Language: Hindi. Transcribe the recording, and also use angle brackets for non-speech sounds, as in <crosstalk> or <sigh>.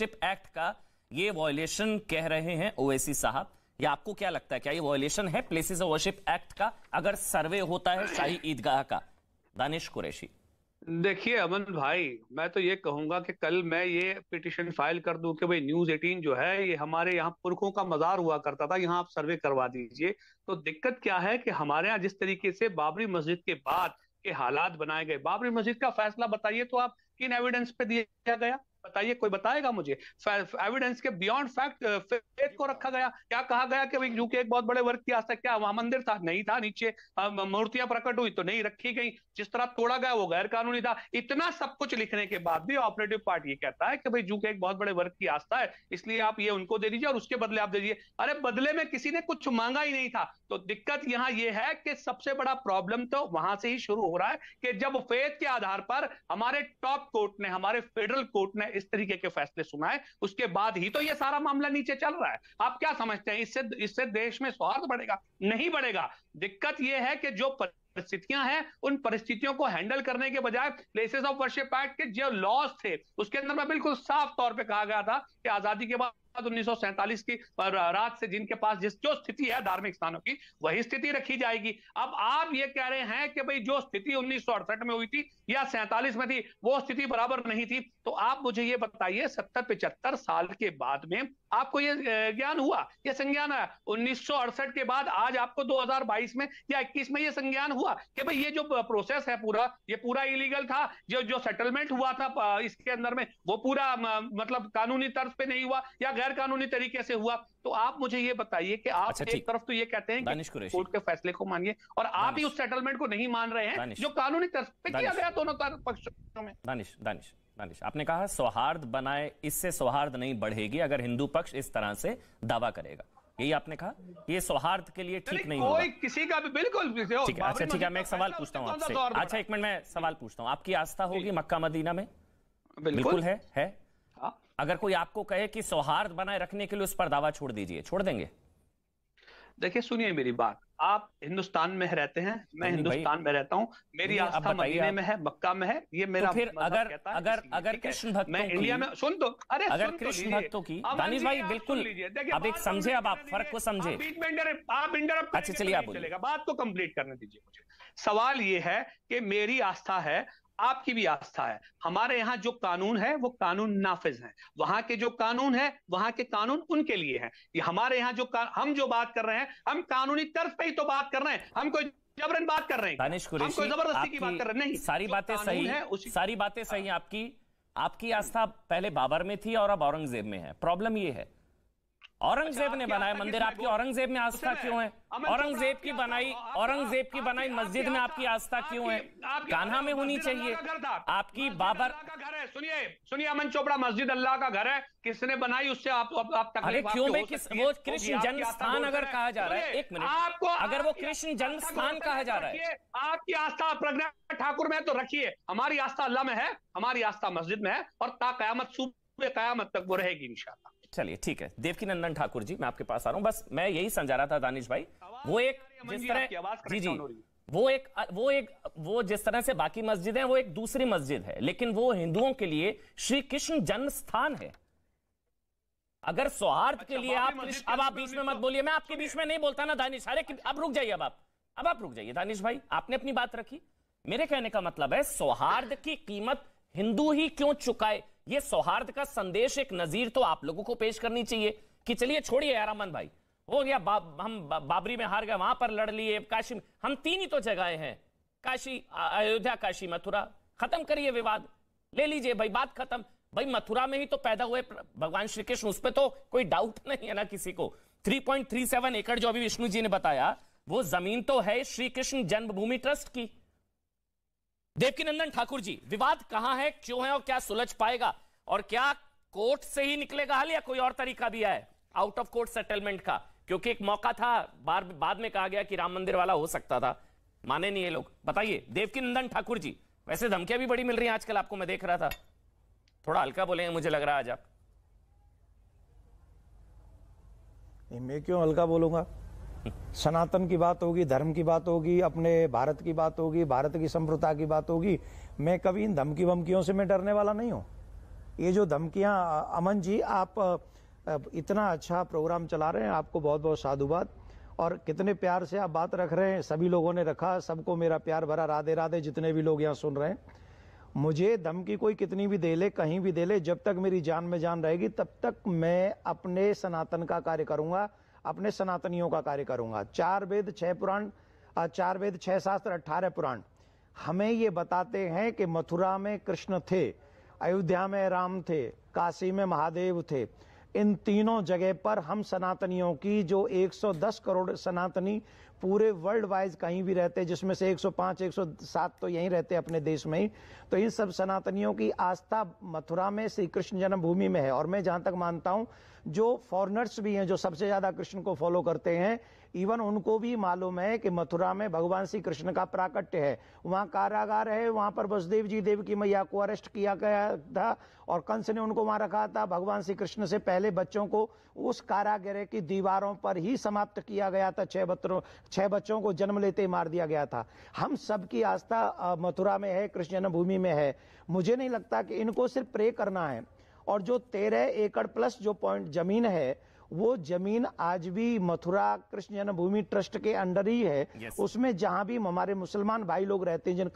चिप एक्ट का ये वॉयलेशन कह रहे हैं ओवैसी साहब या आपको क्या लगता है क्या ये वॉयलेशन है प्लेसेस ऑफ वर्शिप एक्ट का अगर सर्वे होता है शाही ईदगाह का दानिश कुरैशी देखिए अमन भाई मैं तो ये कहूंगा कि कल मैं ये पिटिशन फाइल कर दूं कि भाई न्यूज 18 जो है ये हमारे यहाँ पुरखों का मजार हुआ करता था यहाँ आप सर्वे करवा दीजिए तो दिक्कत क्या है कि हमारे यहाँ जिस तरीके से बाबरी मस्जिद के बाद के हालात बनाए गए बाबरी मस्जिद का फैसला बताइए तो आप किन एविडेंस पे दिया गया बताइए कोई बताएगा मुझे एविडेंस के बियॉन्ड फैक्ट फेथ को रखा गया क्या कहा गया कि यूके एक बहुत बड़े वर्ग की आस्था क्या वहां मंदिर था नहीं था नीचे मूर्तियां प्रकट हुई तो नहीं रखी गई जिस तरह तोड़ा गया वो गैर कानूनी था इतना सब कुछ लिखने के बाद भी ऑपरेटिव पार्ट ये कहता है कि भाई यूके एक बहुत बड़े वर्ग की आस्था है इसलिए आप ये उनको दे दीजिए और उसके बदले आप दे दीजिए अरे बदले में किसी ने कुछ मांगा ही नहीं था तो दिक्कत यहाँ ये है कि सबसे बड़ा प्रॉब्लम तो वहां से ही शुरू हो रहा है कि जब फेथ के आधार पर हमारे टॉप कोर्ट ने हमारे फेडरल कोर्ट ने सुनाए इस तरीके के फैसले सुनाए उसके बाद ही तो ये सारा मामला नीचे चल रहा है आप क्या समझते हैं इससे इससे देश में स्वार्थ बढ़ेगा नहीं बढ़ेगा दिक्कत यह है कि जो पर... परिस्थितियां हैं उन परिस्थितियों को हैंडल करने के बजाय प्लेसेस ऑफ वर्शिप एक्ट के जो लॉस थे उसके अंदर में बिल्कुल साफ तौर पे कहा गया था कि आजादी के बाद बाद उन्नीस की रात से जिनके पास जिस जो स्थिति है धार्मिक स्थानों की वही स्थिति रखी जाएगी अब आप ये कह रहे हैं कि भाई जो स्थिति उन्नीस में हुई थी या सैंतालीस में थी वो स्थिति बराबर नहीं थी तो आप मुझे ये बताइए सत्तर पिचहत्तर साल के बाद में आपको ये ज्ञान हुआ ये संज्ञान आया उन्नीस के बाद आज आपको 2022 में या 21 में ये संज्ञान हुआ कि भाई ये जो प्रोसेस है पूरा ये पूरा इलीगल था जो जो सेटलमेंट हुआ था इसके अंदर में वो पूरा मतलब कानूनी तर्ज पे नहीं हुआ या गैर गैर कानूनी तरीके से हुआ तो आप मुझे ये बताइए कि आप अच्छा, एक तरफ तो ये कहते हैं कि कोर्ट के फैसले को मानिए और आप ही उस सेटलमेंट को नहीं मान रहे हैं जो कानूनी तरफ पे किया गया दोनों पक्षों में दानिश दानिश दानिश आपने कहा सौहार्द बनाए इससे सौहार्द नहीं बढ़ेगी अगर हिंदू पक्ष इस तरह से दावा करेगा यही आपने कहा ये सौहार्द के लिए ठीक नहीं कोई किसी का भी बिल्कुल ठीक है अच्छा ठीक है मैं एक सवाल पूछता हूँ आपसे अच्छा एक मिनट मैं सवाल पूछता हूँ आपकी आस्था होगी मक्का मदीना में बिल्कुल है है हा? अगर कोई आपको कहे कि सौहार्द बनाए रखने के लिए उस पर दावा छोड़ दीजिए छोड़ देंगे देखिए सुनिए मेरी बात आप हिंदुस्तान में रहते हैं मैं हिंदुस्तान में रहता हूँ मेरी आस्था मदीने में है मक्का में है ये मेरा तो फिर मतलब अगर कहता अगर अगर कृष्ण भक्त मैं इंडिया में सुन दो अरे अगर तो कृष्ण भक्तों की दानिश भाई बिल्कुल अब एक तो समझे अब आप फर्क को समझे आप इंटरप्ट अच्छा चलिए आप बात को तो कंप्लीट करने दीजिए मुझे सवाल ये है कि मेरी आस्था है आपकी भी आस्था है हमारे यहाँ जो कानून है वो कानून नाफिज है वहां के जो कानून है वहां के कानून उनके लिए है ये हमारे यहाँ जो हम जो बात कर रहे हैं हम कानूनी तर्ज पे ही तो बात कर रहे हैं हम कोई जबरन बात कर रहे हैं दानिश कुरेशी जबरदस्ती की बात कर रहे हैं नहीं सारी बातें सही है उसी... सारी बातें सही हाँ। आपकी आपकी आस्था पहले बाबर में थी और अब औरंगजेब में है प्रॉब्लम ये है औरंगजेब अच्छा, ने बनाया मंदिर आपकी औरंगजेब में आस्था क्यों है औरंगजेब की बनाई औरंगजेब की बनाई मस्जिद में आपकी आस्था क्यों है कान्हा में होनी चाहिए आपकी बाबर का घर है सुनिए सुनिए अमन चोपड़ा मस्जिद अल्लाह का घर है किसने बनाई उससे आप आप तक अरे क्यों किस वो कृष्ण जन्म स्थान अगर कहा जा रहा है एक मिनट आपको अगर वो कृष्ण जन्म स्थान कहा तो जा रहा है आपकी आस्था प्रज्ञा ठाकुर में तो रखिए हमारी आस्था अल्लाह में है हमारी आस्था मस्जिद में है और ता कयामत सूबे कयामत तक वो रहेगी इंशाल्लाह चलिए ठीक है देवकी नंदन ठाकुर जी मैं आपके पास आ रहा हूँ बस मैं यही समझा रहा था दानिश भाई वो एक जिस तरह जी जी वो एक वो एक वो जिस तरह से बाकी मस्जिद है वो एक दूसरी मस्जिद है लेकिन वो हिंदुओं के लिए श्री कृष्ण जन्म स्थान है अगर सौहार्द के अच्छा, लिए आप अब आप बीच में मत तो बोलिए मैं आपके बीच में नहीं बोलता ना दानिश अरे अब रुक जाइए अब आप अब आप रुक जाइए दानिश भाई आपने अपनी बात रखी मेरे कहने का मतलब है सौहार्द की कीमत हिंदू ही क्यों चुकाए ये सौहार्द का संदेश एक नजीर तो आप लोगों को पेश करनी चाहिए कि चलिए छोड़िए यारामन भाई हो गया बा, हम बा, बाबरी में हार गए वहां पर लड़ लिए काशी हम तीन ही तो जगह हैं काशी अयोध्या काशी मथुरा खत्म करिए विवाद ले लीजिए भाई बात खत्म भाई मथुरा में ही तो पैदा हुए भगवान श्री कृष्ण उस पर तो कोई डाउट <laughs> नहीं है ना किसी को 3.37 एकड़ जो अभी विष्णु जी ने बताया वो जमीन तो है श्री कृष्ण जन्मभूमि ट्रस्ट की देवकीनंदन ठाकुर जी विवाद कहां है क्यों है और क्या सुलझ पाएगा और क्या कोर्ट से ही निकलेगा हल या कोई और तरीका भी है आउट ऑफ कोर्ट सेटलमेंट का क्योंकि एक मौका था बार बाद में कहा गया कि राम मंदिर वाला हो सकता था माने नहीं है लोग बताइए देवकीनंदन ठाकुर जी वैसे धमकियां भी बड़ी मिल रही हैं आजकल आपको मैं देख रहा था थोड़ा हल्का बोले हैं मुझे लग रहा है आज आप मैं क्यों हल्का बोलूंगा सनातन की बात होगी धर्म की बात होगी अपने भारत की बात होगी भारत की संप्रता की बात होगी मैं कभी इन धमकी वमकियों से मैं डरने वाला नहीं हूँ ये जो धमकियाँ अमन जी आप इतना अच्छा प्रोग्राम चला रहे हैं आपको बहुत बहुत साधुवाद और कितने प्यार से आप बात रख रहे हैं सभी लोगों ने रखा सबको मेरा प्यार भरा राधे राधे जितने भी लोग यहाँ सुन रहे हैं मुझे धमकी कोई कितनी भी दे ले कहीं भी दे ले जब तक मेरी जान में जान रहेगी तब तक मैं अपने सनातन का कार्य करूंगा अपने सनातनियों का कार्य करूंगा चार वेद छह पुराण चार वेद छह शास्त्र अठारह पुराण हमें ये बताते हैं कि मथुरा में कृष्ण थे अयोध्या में राम थे काशी में महादेव थे इन तीनों जगह पर हम सनातनियों की जो 110 करोड़ सनातनी पूरे वर्ल्ड वाइज कहीं भी रहते जिसमें से 105 107 तो यहीं रहते अपने देश में ही तो इन सब सनातनियों की आस्था मथुरा में श्री कृष्ण जन्मभूमि में है और मैं जहां तक मानता हूं जो फॉरनर्स भी हैं जो सबसे ज़्यादा कृष्ण को फॉलो करते हैं इवन उनको भी मालूम है कि मथुरा में भगवान श्री कृष्ण का प्राकट्य है वहाँ कारागार है वहाँ पर वसुदेव जी देव की मैया को अरेस्ट किया गया था और कंस ने उनको वहाँ रखा था भगवान श्री कृष्ण से पहले बच्चों को उस कारागृह की दीवारों पर ही समाप्त किया गया था छह बच्चों छह बच्चों को जन्म लेते ही मार दिया गया था हम सबकी आस्था मथुरा में है कृष्ण जन्मभूमि में है मुझे नहीं लगता कि इनको सिर्फ प्रे करना है और जो तेरह एकड़ प्लस जो पॉइंट जमीन है वो जमीन आज भी मथुरा कृष्ण जन्मभूमि ट्रस्ट के अंडर ही है yes. उसमें जहां भी हमारे मुसलमान भाई लोग रहते हैं जिन